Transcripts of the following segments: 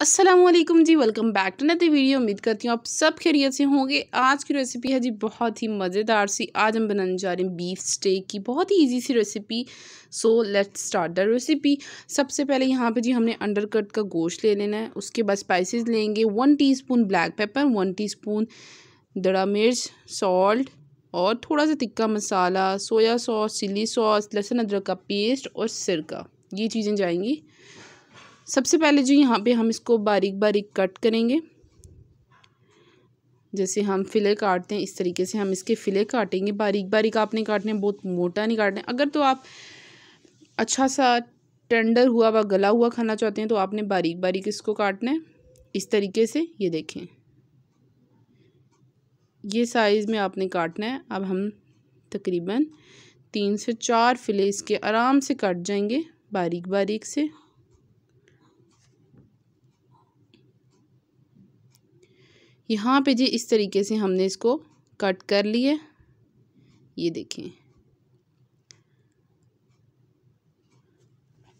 Aslam ji welcome back to नदी video उम्मीद करती हूँ आप सब खैरियत से होंगे आज की रेसिपी है जी बहुत ही मज़ेदार सी आज हम बनाने जा रहे हैं बीफ स्टेक की बहुत ही इजी सी recipe so let's start the recipe सबसे पहले यहाँ पे जी हमने अंडर कट का गोश्त ले लेना है उसके बाद स्पाइसेस लेंगे one teaspoon black pepper one tea दड़ा मिर्च सॉल्ट और थोड़ा सा tikka masala soya sauce chili sauce लहसुन अदरक का पेस्ट और सिरका ये चीज़ें जाएंगी सबसे पहले जो यहाँ पे हम इसको बारीक बारीक कट करेंगे जैसे हम फिले काटते हैं इस तरीके से हम इसके फिले काटेंगे बारीक बारीक आपने काटने बहुत मोटा नहीं काटना अगर तो आप अच्छा सा टेंडर हुआ व गला हुआ खाना चाहते हैं तो आपने बारीक बारीक इसको काटना है इस तरीके से ये देखें ये साइज़ में आपने काटना है अब हम तकरीबन तीन से चार फिले इसके आराम से काट जाएंगे बारीक बारीक से यहाँ पे जी इस तरीके से हमने इसको कट कर लिए ये देखें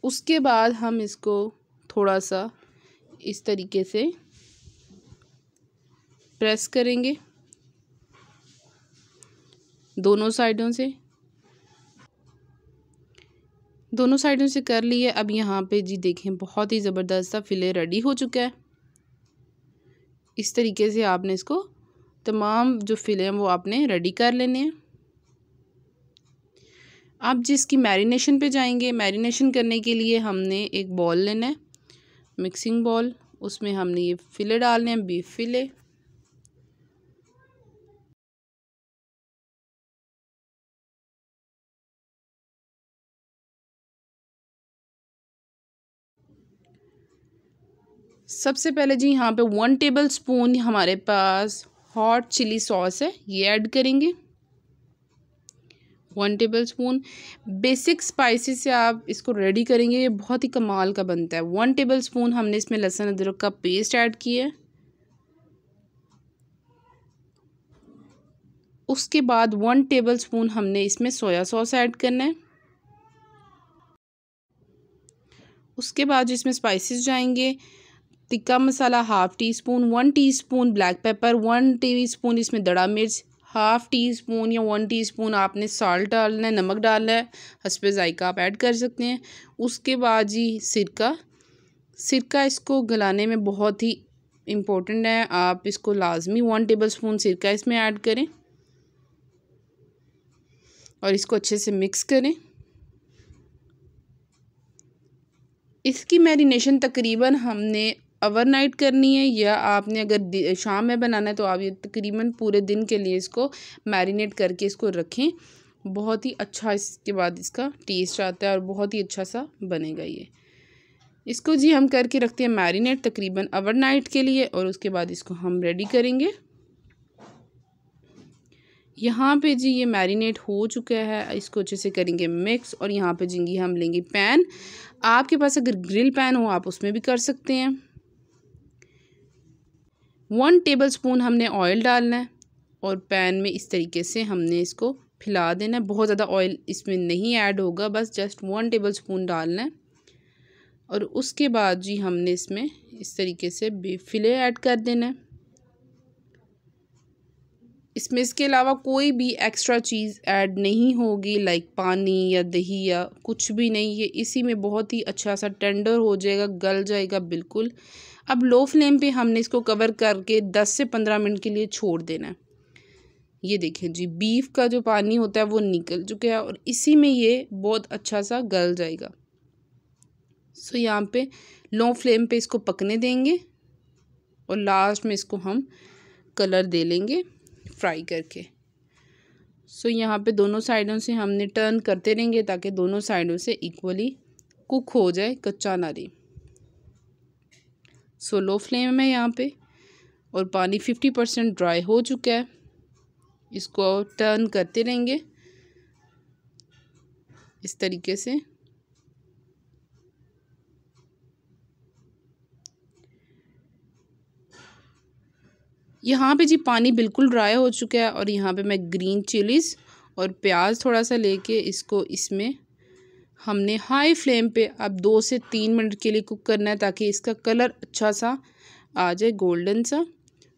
उसके बाद हम इसको थोड़ा सा इस तरीके से प्रेस करेंगे दोनों साइडों से दोनों साइडों से कर लिए अब यहाँ पे जी देखें बहुत ही ज़बरदस्त सा फिले रेडी हो चुका है इस तरीके से आपने इसको तमाम जो फिले हैं वो आपने रेडी कर लेने हैं आप जिसकी मैरिनेशन पे जाएंगे मैरिनेशन करने के लिए हमने एक बॉल लेना है मिक्सिंग बॉल उसमें हमने ये फिले डालने हैं बीफ फिले सबसे पहले जी यहाँ पे वन टेबल स्पून हमारे पास हॉट चिली सॉस है ये ऐड करेंगे one tablespoon basic spicy से आप इसको रेडी करेंगे ये बहुत ही कमाल का बनता है वन टेबल स्पून हमने इसमें लहसुन अदरक का पेस्ट ऐड किया है उसके बाद वन टेबल स्पून हमने इसमें सोया सॉस ऐड करना है उसके बाद जो इसमें स्पाइसेस जाएंगे tikka masala half teaspoon one teaspoon black pepper one teaspoon इसमें दड़ा मिर्च हाफ़ टी स्पून या वन टी स्पून आपने साल्ट डालना है नमक डालना है हंसपे जायका आप ऐड कर सकते हैं उसके बाद जी सिरका सिरका इसको गलाने में बहुत ही इम्पोर्टेंट है आप इसको लाजमी वन टेबल स्पून सिरका इसमें ऐड करें और इसको अच्छे से मिक्स करें इसकी मैरिनेशन तकरीबन हमने ओवरनाइट करनी है या आपने अगर शाम में बनाना है तो आप ये तकरीबन पूरे दिन के लिए इसको मैरिनेट करके इसको रखें बहुत ही अच्छा इसके बाद इसका टेस्ट आता है और बहुत ही अच्छा सा बनेगा ये इसको जी हम करके रखते हैं मैरिनेट तकरीबन ओवरनाइट के लिए और उसके बाद इसको हम रेडी करेंगे यहाँ पे जी ये मैरिनेट हो चुका है इसको अच्छे से करेंगे मिक्स और यहाँ पे जिंगी हम लेंगे पैन आपके पास अगर ग्रिल पैन हो आप उसमें भी कर सकते हैं वन टेबल स्पून हमने ऑयल डालना है और पैन में इस तरीके से हमने इसको फैला देना है बहुत ज़्यादा ऑयल इसमें नहीं ऐड होगा बस जस्ट वन टेबल स्पून डालना है और उसके बाद जी हमने इसमें इस तरीके से बीफ फिले ऐड कर देना है इसमें इसके अलावा कोई भी एक्स्ट्रा चीज़ ऐड नहीं होगी लाइक पानी या दही या कुछ भी नहीं है इसी में बहुत ही अच्छा सा टेंडर हो जाएगा गल जाएगा बिल्कुल अब लो फ्लेम पे हमने इसको कवर करके 10 से 15 मिनट के लिए छोड़ देना है ये देखें जी बीफ का जो पानी होता है वो निकल चुका है और इसी में ये बहुत अच्छा सा गल जाएगा सो यहाँ पे लो फ्लेम पे इसको पकने देंगे और लास्ट में इसको हम कलर दे लेंगे फ्राई करके सो यहाँ पे दोनों साइडों से हमने टर्न करते रहेंगे ताकि दोनों साइडों से इक्वली कुक हो जाए कच्चा नारी सो लो फ्लेम है यहाँ पे और पानी फिफ्टी परसेंट ड्राई हो चुका है इसको टर्न करते रहेंगे इस तरीके से यहाँ पे जी पानी बिल्कुल ड्राई हो चुका है और यहाँ पे मैं ग्रीन चिलीज़ और प्याज थोड़ा सा लेके इसको इसमें हमने हाई फ्लेम पे अब दो से तीन मिनट के लिए कुक करना है ताकि इसका कलर अच्छा सा आ जाए गोल्डन सा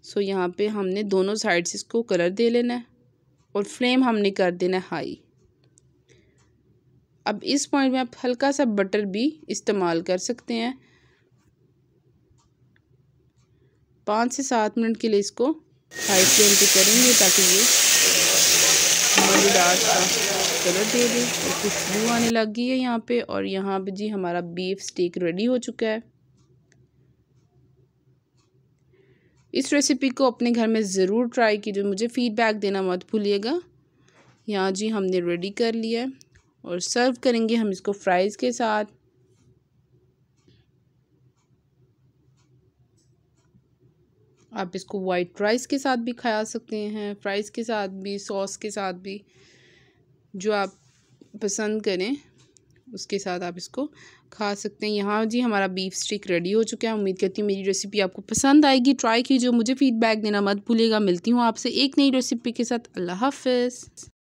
सो यहाँ पे हमने दोनों साइड से इसको कलर दे लेना है और फ्लेम हमने कर देना है हाई अब इस पॉइंट में आप हल्का सा बटर भी इस्तेमाल कर सकते हैं पाँच से सात मिनट के लिए इसको हाई फ्लेम पे करेंगे ताकि ये प्याज का कलर दे दें और खुशबू आने लग गई है यहाँ पे और यहाँ पे जी हमारा बीफ स्टेक रेडी हो चुका है इस रेसिपी को अपने घर में ज़रूर ट्राई कीजिए मुझे फ़ीडबैक देना मत भूलिएगा यहाँ जी हमने रेडी कर लिया और सर्व करेंगे हम इसको फ्राइज़ के साथ आप इसको वाइट राइस के साथ भी खा सकते हैं फ्राइज़ के साथ भी सॉस के साथ भी जो आप पसंद करें उसके साथ आप इसको खा सकते हैं यहाँ जी हमारा बीफ स्टिक रेडी हो चुका है उम्मीद करती हूँ मेरी रेसिपी आपको पसंद आएगी ट्राई कीजिए मुझे फीडबैक देना मत भूलिएगा मिलती हूँ आपसे एक नई रेसिपी के साथ अल्लाह हाफ